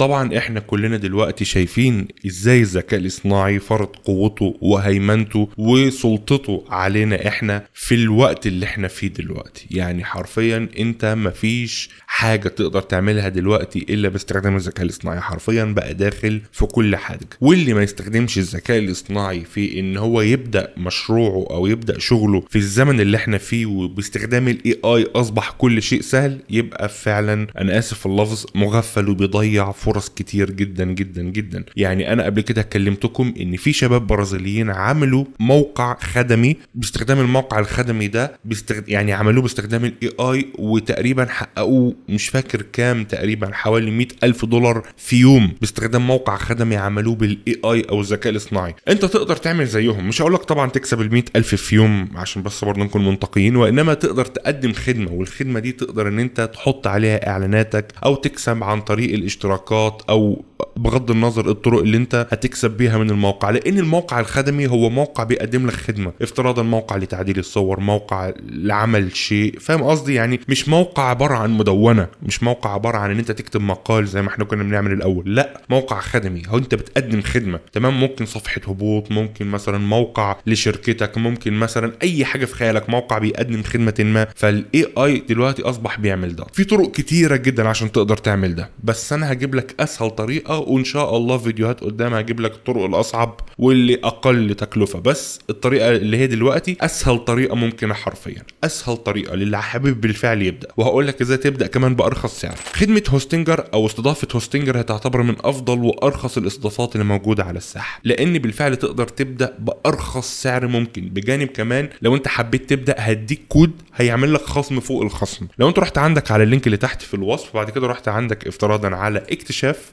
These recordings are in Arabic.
طبعا احنا كلنا دلوقتي شايفين ازاي الذكاء الاصطناعي فرض قوته وهيمنته وسلطته علينا احنا في الوقت اللي احنا فيه دلوقتي يعني حرفيا انت مفيش حاجه تقدر تعملها دلوقتي الا باستخدام الذكاء الاصطناعي حرفيا بقى داخل في كل حاجه واللي ما يستخدمش الذكاء الاصطناعي في ان هو يبدا مشروعه او يبدا شغله في الزمن اللي احنا فيه وباستخدام الاي اي اصبح كل شيء سهل يبقى فعلا انا اسف اللفظ مغفل وبيضيع فرصة فرص كتير جدا جدا جدا يعني انا قبل كده كلمتكم ان في شباب برازيليين عملوا موقع خدمي باستخدام الموقع الخدمي ده باستخد... يعني عملوه باستخدام الاي اي وتقريبا حققوا مش فاكر كام تقريبا حوالي 100 الف دولار في يوم باستخدام موقع خدمي عملوه بالاي اي او الذكاء الاصطناعي انت تقدر تعمل زيهم مش هقول لك طبعا تكسب ال الف في يوم عشان بس برضه نكون منطقيين وانما تقدر تقدم خدمه والخدمه دي تقدر ان انت تحط عليها اعلاناتك او تكسب عن طريق الاشتراكات القرارات او بغض النظر الطرق اللي انت هتكسب بيها من الموقع لان الموقع الخدمي هو موقع بيقدم لك خدمه افتراضا موقع لتعديل الصور موقع لعمل شيء فاهم قصدي يعني مش موقع عباره عن مدونه مش موقع عباره عن ان انت تكتب مقال زي ما احنا كنا بنعمل الاول لا موقع خدمي هو انت بتقدم خدمه تمام ممكن صفحه هبوط ممكن مثلا موقع لشركتك ممكن مثلا اي حاجه في خيالك موقع بيقدم خدمه ما فالاي اي دلوقتي اصبح بيعمل ده في طرق كتيره جدا عشان تقدر تعمل ده بس انا هجيب لك اسهل طريقه وان شاء الله فيديوهات قدام هجيب لك الطرق الاصعب واللي اقل تكلفه بس الطريقه اللي هي دلوقتي اسهل طريقه ممكنه حرفيا اسهل طريقه للي حابب بالفعل يبدا وهقول لك ازاي تبدا كمان بارخص سعر خدمه هوستنجر او استضافه هوستنجر هتعتبر من افضل وارخص الاستضافات اللي موجوده على الساحه لان بالفعل تقدر تبدا بارخص سعر ممكن بجانب كمان لو انت حبيت تبدا هديك كود هيعمل لك خصم فوق الخصم لو انت رحت عندك على اللينك اللي تحت في الوصف وبعد كده رحت عندك افتراضا على اكتشاف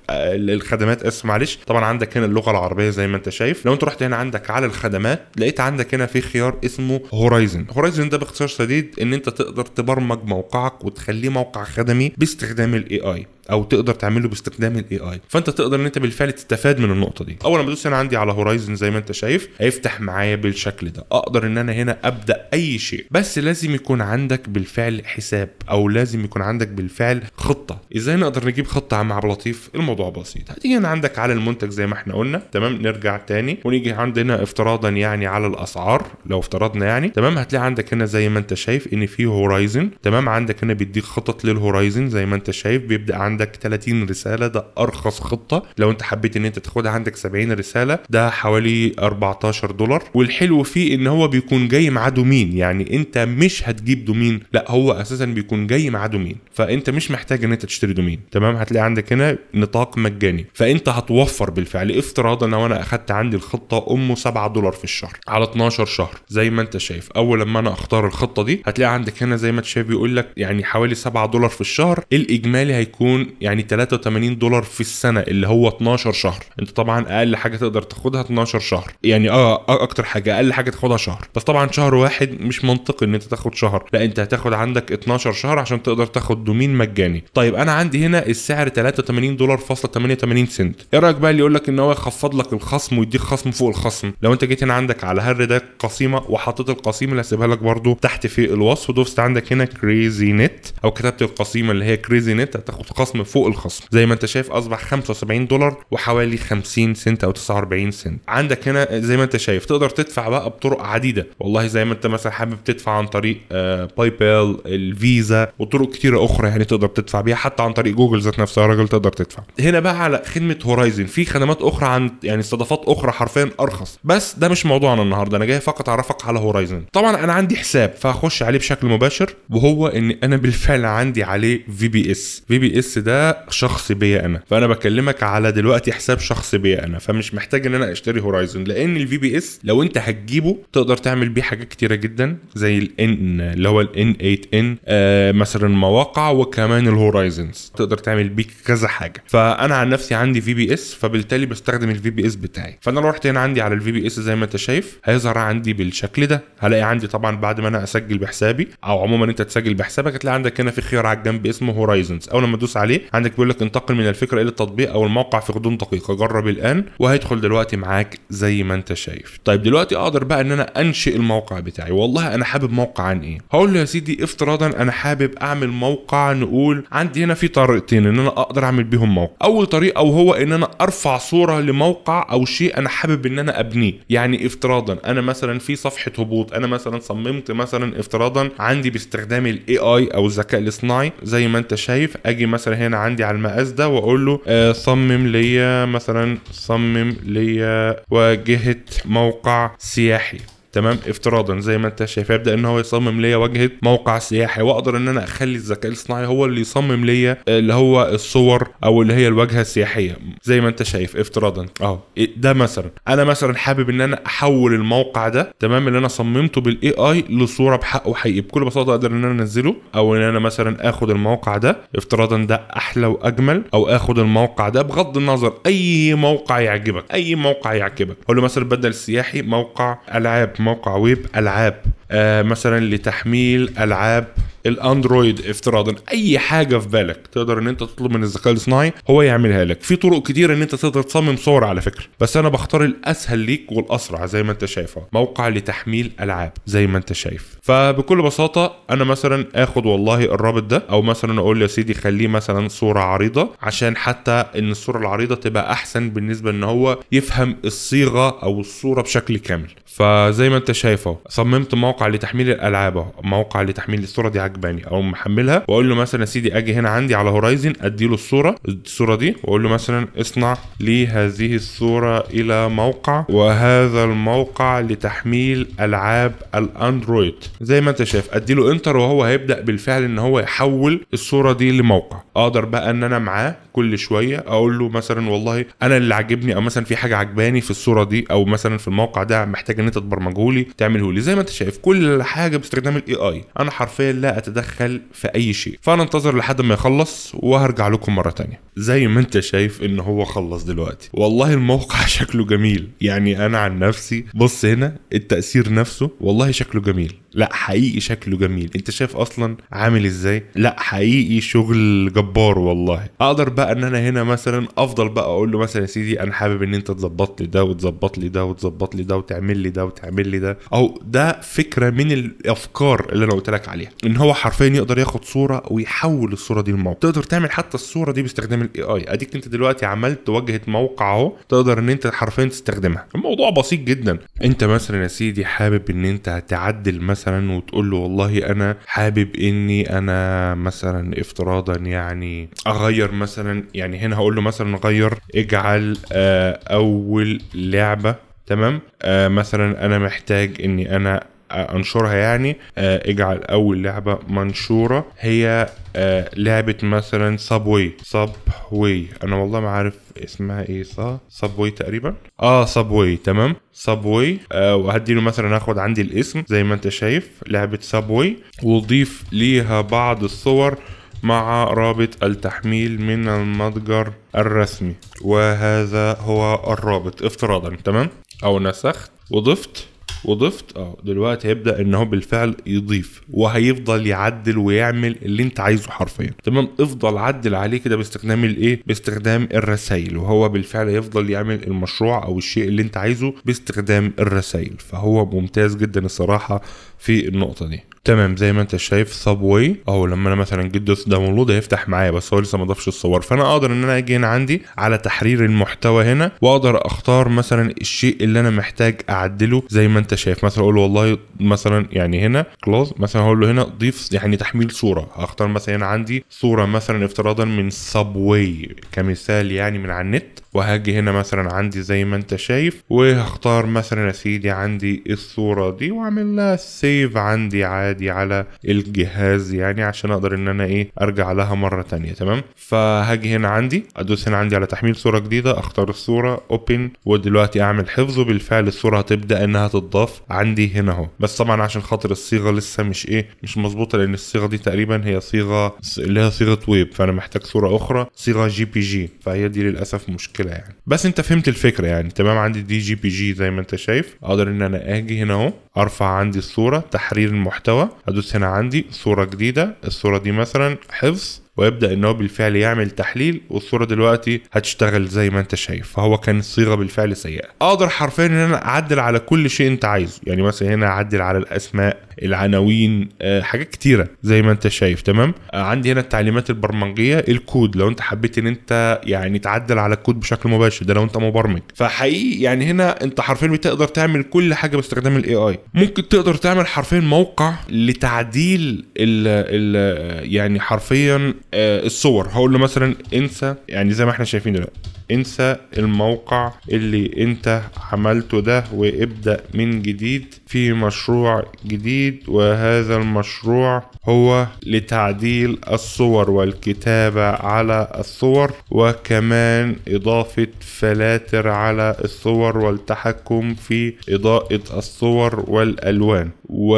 الخدمات اس معلش طبعا عندك هنا اللغه العربيه زي ما انت شايف لو انت رحت هنا عندك على الخدمات لقيت عندك هنا في خيار اسمه هورايزن هورايزن ده باختصار شديد ان انت تقدر تبرمج موقعك وتخليه موقع خدمي باستخدام الاي اي او تقدر تعمله باستخدام الاي اي فانت تقدر ان انت بالفعل تستفاد من النقطه دي اول ما ادوس انا عندي على هورايزن زي ما انت شايف هيفتح معايا بالشكل ده اقدر ان انا هنا ابدا اي شيء بس لازم يكون عندك بالفعل حساب او لازم يكون عندك بالفعل خطه ازاي نقدر نجيب خطه عم عبد اللطيف الموضوع بسيط هتيجي هنا عندك على المنتج زي ما احنا قلنا تمام نرجع تاني ونيجي عندنا افتراضا يعني على الاسعار لو افترضنا يعني تمام هتلاقي عندك هنا زي ما انت شايف ان في هورايزن تمام عندك هنا بيديك خطط للهورايزن زي ما انت شايف بيبدا عندك عندك 30 رساله ده ارخص خطه لو انت حبيت ان انت تاخدها عندك 70 رساله ده حوالي 14 دولار والحلو فيه ان هو بيكون جاي معاه دومين يعني انت مش هتجيب دومين لا هو اساسا بيكون جاي معاه دومين فانت مش محتاج ان انت تشتري دومين تمام هتلاقي عندك هنا نطاق مجاني فانت هتوفر بالفعل افتراضا لو انا اخدت عندي الخطه امه 7 دولار في الشهر على 12 شهر زي ما انت شايف اول لما انا اختار الخطه دي هتلاقي عندك هنا زي ما انت شايف بيقول لك يعني حوالي 7 دولار في الشهر الاجمالي هيكون يعني 83 دولار في السنه اللي هو 12 شهر انت طبعا اقل حاجه تقدر تاخدها 12 شهر يعني آه،, اه اكتر حاجه اقل حاجه تاخدها شهر بس طبعا شهر واحد مش منطقي ان انت تاخد شهر لا انت هتاخد عندك 12 شهر عشان تقدر تاخد دومين مجاني طيب انا عندي هنا السعر 83 دولار فاصلة 88 سنت ايه رايك بقى اللي يقول لك ان هو يخفض لك الخصم ويديك خصم فوق الخصم لو انت جيت هنا عندك على هر ده قسيمه وحطيت القسيمه اللي هسيبها لك برده تحت في الوصف ودوست عندك هنا كريزي نت او كتبت القسيمه اللي هي كريزي نت هتاخد خصم خصم فوق الخصم زي ما انت شايف اصبح 75 دولار وحوالي 50 سنت او 49 سنت عندك هنا زي ما انت شايف تقدر تدفع بقى بطرق عديده والله زي ما انت مثلا حابب تدفع عن طريق باي آه، بال الفيزا وطرق كتيره اخرى يعني تقدر تدفع بيها حتى عن طريق جوجل ذات نفسها يا راجل تقدر تدفع هنا بقى على خدمه هورايزن في خدمات اخرى عن يعني استضافات اخرى حرفيا ارخص بس ده مش موضوعنا النهارده انا جاي فقط اعرفك على هورايزن طبعا انا عندي حساب فهخش عليه بشكل مباشر وهو ان انا بالفعل عندي عليه في بي اس في بي اس ده شخصي بيا انا فانا بكلمك على دلوقتي حساب شخصي بيا انا فمش محتاج ان انا اشتري هورايزون لان الفي بي اس لو انت هتجيبه تقدر تعمل بيه حاجات كتيره جدا زي الان اللي هو الان 8 ان آه مثلا مواقع وكمان الهورايزنز تقدر تعمل بيه كذا حاجه فانا عن نفسي عندي في بي اس فبالتالي بستخدم الفي بي اس بتاعي فانا لو رحت هنا عندي على الفي بي اس زي ما انت شايف هيظهر عندي بالشكل ده هلاقي عندي طبعا بعد ما انا اسجل بحسابي او عموما انت تسجل بحسابك هتلاقي عندك هنا في خيار على الجنب اسمه هورايزنز اول ما تدوس عليه عندك بيقول لك انتقل من الفكره الى التطبيق او الموقع في غضون دقيقه جرب الان وهيدخل دلوقتي معاك زي ما انت شايف طيب دلوقتي اقدر بقى ان انا انشئ الموقع بتاعي والله انا حابب موقع عن ايه هقول له يا سيدي افتراضا انا حابب اعمل موقع نقول عندي هنا في طريقتين ان انا اقدر اعمل بيهم موقع اول طريقه وهو ان انا ارفع صوره لموقع او شيء انا حابب ان انا ابنيه يعني افتراضا انا مثلا في صفحه هبوط انا مثلا صممت مثلا افتراضا عندي باستخدام الاي اي او الذكاء الاصطناعي زي ما انت شايف اجي مثلا هنا عندي على المقاس ده واقول له آه صمم ليا مثلا صمم ليا واجهه موقع سياحي تمام افتراضا زي ما انت شايف يبدا ان هو يصمم ليا واجهه موقع سياحي واقدر ان انا اخلي الذكاء الاصطناعي هو اللي يصمم ليا اللي هو الصور او اللي هي الواجهه السياحيه زي ما انت شايف افتراضا اهو ده مثلا انا مثلا حابب ان انا احول الموقع ده تمام اللي انا صممته بالاي اي لصوره بحقه حقيقي بكل بساطه اقدر ان انا انزله او ان انا مثلا اخد الموقع ده افتراضا ده احلى واجمل او اخد الموقع ده بغض النظر اي موقع يعجبك اي موقع يعجبك اقول له مثلا بدل السياحي موقع العاب موقع ويب العاب آه، مثلا لتحميل العاب الاندرويد افتراضا اي حاجه في بالك تقدر ان انت تطلب من الذكاء الاصطناعي هو يعملها لك في طرق كتير ان انت تقدر تصمم صور على فكره بس انا بختار الاسهل ليك والاسرع زي ما انت شايفه موقع لتحميل العاب زي ما انت شايف فبكل بساطه انا مثلا اخد والله الرابط ده او مثلا اقول يا سيدي خليه مثلا صوره عريضه عشان حتى ان الصوره العريضه تبقى احسن بالنسبه ان هو يفهم الصيغه او الصوره بشكل كامل فزي ما انت شايفه صممت موقع لتحميل الالعاب موقع لتحميل الصوره دي عجباني او محملها واقول له مثلا يا سيدي اجي هنا عندي على هورايزن ادي له الصوره الصوره دي واقول له مثلا اصنع لي هذه الصوره الى موقع وهذا الموقع لتحميل العاب الاندرويد زي ما انت شايف ادي له انتر وهو هيبدا بالفعل ان هو يحول الصوره دي لموقع اقدر بقى ان انا معاه كل شويه اقول له مثلا والله انا اللي عاجبني او مثلا في حاجه عجباني في الصوره دي او مثلا في الموقع ده محتاج ان انت تبرمجه لي تعمله لي زي ما انت شايف كل حاجه باستخدام الاي اي انا حرفيا لا اتدخل في اي شيء فانا انتظر لحد ما يخلص وهرجع لكم مره تانية زي ما انت شايف ان هو خلص دلوقتي والله الموقع شكله جميل يعني انا عن نفسي بص هنا التاثير نفسه والله شكله جميل لا حقيقي شكله جميل انت شايف اصلا عامل ازاي لا حقيقي شغل جبار والله اقدر بقى ان انا هنا مثلا افضل بقى اقول له مثلا يا سيدي انا حابب ان انت تظبط لي ده وتظبط لي ده وتظبط لي ده وتعمل لي ده وتعمل لي ده او ده فكره من الافكار اللي انا قلت لك عليها ان هو هو حرفيا يقدر ياخد صوره ويحول الصوره دي لموقع تقدر تعمل حتى الصوره دي باستخدام الاي اي اديك انت دلوقتي عملت وجهه موقع اهو تقدر ان انت حرفيا تستخدمها الموضوع بسيط جدا انت مثلا يا سيدي حابب ان انت هتعدل مثلا وتقول له والله انا حابب اني انا مثلا افتراضا يعني اغير مثلا يعني هنا هقول له مثلا غير اجعل آه، اول لعبه تمام آه مثلا انا محتاج اني انا انشرها يعني آه، اجعل اول لعبه منشوره هي آه، لعبه مثلا صابوي صابوي انا والله ما عارف اسمها ايه صح صابوي تقريبا اه صابوي تمام صابوي آه وهديله مثلا هاخد عندي الاسم زي ما انت شايف لعبه صابوي واضيف ليها بعض الصور مع رابط التحميل من المتجر الرسمي وهذا هو الرابط افتراضا تمام او نسخت وضفت وضفت اه دلوقتي هيبدا ان هو بالفعل يضيف وهيفضل يعدل ويعمل اللي انت عايزه حرفيا تمام افضل عدل عليه كده باستخدام الايه باستخدام الرسائل وهو بالفعل يفضل يعمل المشروع او الشيء اللي انت عايزه باستخدام الرسائل فهو ممتاز جدا الصراحه في النقطه دي تمام زي ما انت شايف سب واي اهو لما انا مثلا جيت داونلود هيفتح معايا بس هو لسه ما ضافش الصور فانا اقدر ان انا اجي هنا عندي على تحرير المحتوى هنا واقدر اختار مثلا الشيء اللي انا محتاج اعدله زي ما انت شايف مثلا اقول والله مثلا يعني هنا كلوز مثلا هقول له هنا ضيف يعني تحميل صوره هختار مثلا هنا عندي صوره مثلا افتراضا من سبوي كمثال يعني من على النت وهاجي هنا مثلا عندي زي ما انت شايف وهختار مثلا يا سيدي عندي الصورة دي واعمل لها سيف عندي عادي على الجهاز يعني عشان اقدر ان انا ايه ارجع لها مرة تانية تمام فهاجي هنا عندي ادوس هنا عندي على تحميل صورة جديدة اختار الصورة اوبن ودلوقتي اعمل حفظ وبالفعل الصورة هتبدأ انها تتضاف عندي هنا اهو بس طبعا عشان خاطر الصيغة لسه مش ايه مش مظبوطة لان الصيغة دي تقريبا هي صيغة اللي هي صيغة ويب فانا محتاج صورة اخرى صيغة جي بي جي فهي دي للاسف مشكلة مشكله يعني بس انت فهمت الفكره يعني تمام عندي دي جي بي جي زي ما انت شايف اقدر ان انا اجي هنا اهو ارفع عندي الصوره تحرير المحتوى ادوس هنا عندي صوره جديده الصوره دي مثلا حفظ ويبدا ان هو بالفعل يعمل تحليل والصوره دلوقتي هتشتغل زي ما انت شايف فهو كان الصيغه بالفعل سيئه اقدر حرفيا ان انا اعدل على كل شيء انت عايزه يعني مثلا هنا اعدل على الاسماء العناوين آه، حاجات كتيره زي ما انت شايف تمام آه، عندي هنا التعليمات البرمجيه الكود لو انت حبيت ان انت يعني تعدل على الكود بشكل مباشر ده لو انت مبرمج فحقيقي يعني هنا انت حرفيا بتقدر تعمل كل حاجه باستخدام الاي اي ممكن تقدر تعمل حرفيا موقع لتعديل ال ال يعني حرفيا آه، الصور هقول له مثلا انسى يعني زي ما احنا شايفين دلوقتي انسى الموقع اللي انت عملته ده وابدأ من جديد في مشروع جديد وهذا المشروع هو لتعديل الصور والكتابة على الصور وكمان إضافة فلاتر على الصور والتحكم في إضاءة الصور والألوان و...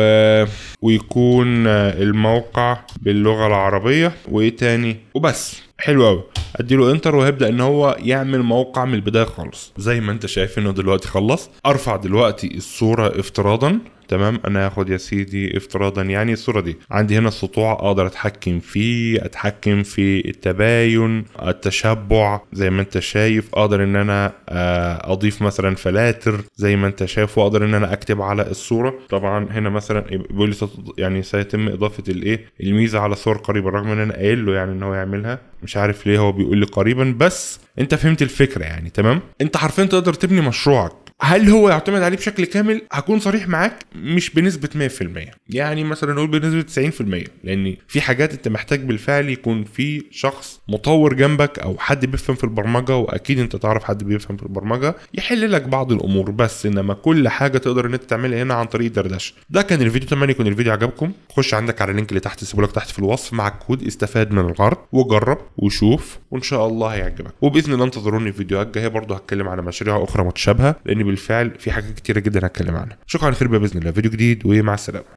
ويكون الموقع باللغة العربية وإيه تاني وبس حلو قوي اديله انتر وهيبدا ان هو يعمل موقع من البدايه خالص زي ما انت شايف انه دلوقتي خلص ارفع دلوقتي الصوره افتراضا تمام انا هاخد يا سيدي افتراضا يعني الصوره دي عندي هنا السطوع اقدر اتحكم فيه اتحكم في التباين التشبع زي ما انت شايف اقدر ان انا آه، اضيف مثلا فلاتر زي ما انت شايف واقدر ان انا اكتب على الصوره طبعا هنا مثلا بيقول لي يعني سيتم اضافه الايه الميزه على صور قريبه رغم ان انا قايل له يعني ان هو يعملها مش عارف ليه هو بيقول لي قريبا بس انت فهمت الفكره يعني تمام انت حرفيا تقدر تبني مشروعك هل هو يعتمد عليه بشكل كامل هكون صريح معاك مش بنسبه 100% يعني مثلا نقول بنسبه 90% لان في حاجات انت محتاج بالفعل يكون في شخص مطور جنبك او حد بيفهم في البرمجه واكيد انت تعرف حد بيفهم في البرمجه يحل لك بعض الامور بس انما كل حاجه تقدر ان انت تعملها هنا عن طريق دردشه ده كان الفيديو اتمنى يكون الفيديو عجبكم خش عندك على اللينك اللي تحت سيبه لك تحت في الوصف مع الكود استفاد من العرض وجرب وشوف وان شاء الله هيعجبك وباذن الله انتظروني في فيديوهات جايه برضه هتكلم على مشاريع اخرى متشابهه لان بالفعل في حاجات كتيره جدا هتكلم عنها شكرا على خير باذن الله فيديو جديد ومع السلامه